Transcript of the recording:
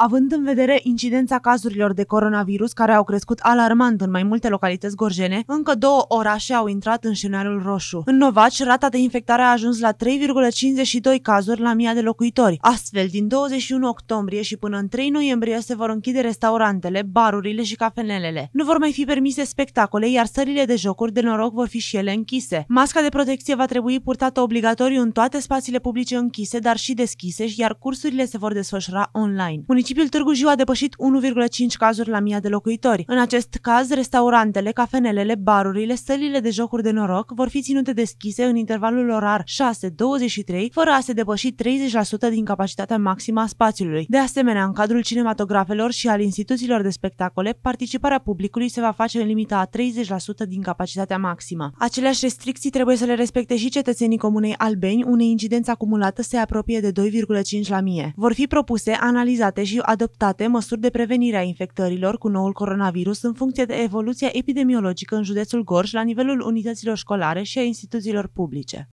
Având în vedere incidența cazurilor de coronavirus care au crescut alarmant în mai multe localități gorjene, încă două orașe au intrat în scenariul roșu. În Novaci, rata de infectare a ajuns la 3,52 cazuri la mii de locuitori. Astfel, din 21 octombrie și până în 3 noiembrie se vor închide restaurantele, barurile și cafenelele. Nu vor mai fi permise spectacole, iar sările de jocuri de noroc vor fi și ele închise. Masca de protecție va trebui purtată obligatoriu în toate spațiile publice închise, dar și deschise, iar cursurile se vor desfășura online municipiul Târgu Jiu a depășit 1,5 cazuri la mii de locuitori. În acest caz, restaurantele, cafenelele, barurile, sălile de jocuri de noroc vor fi ținute deschise în intervalul orar 6-23, fără a se depăși 30% din capacitatea maximă a spațiului. De asemenea, în cadrul cinematografelor și al instituțiilor de spectacole, participarea publicului se va face în limita a 30% din capacitatea maximă. Aceleași restricții trebuie să le respecte și cetățenii Comunei Albeni, unei incidența acumulată se apropie de 2,5 la mie. Vor fi propuse, analizate și Consiliu adoptate măsuri de prevenire a infectărilor cu noul coronavirus în funcție de evoluția epidemiologică în județul Gorj la nivelul unităților școlare și a instituțiilor publice.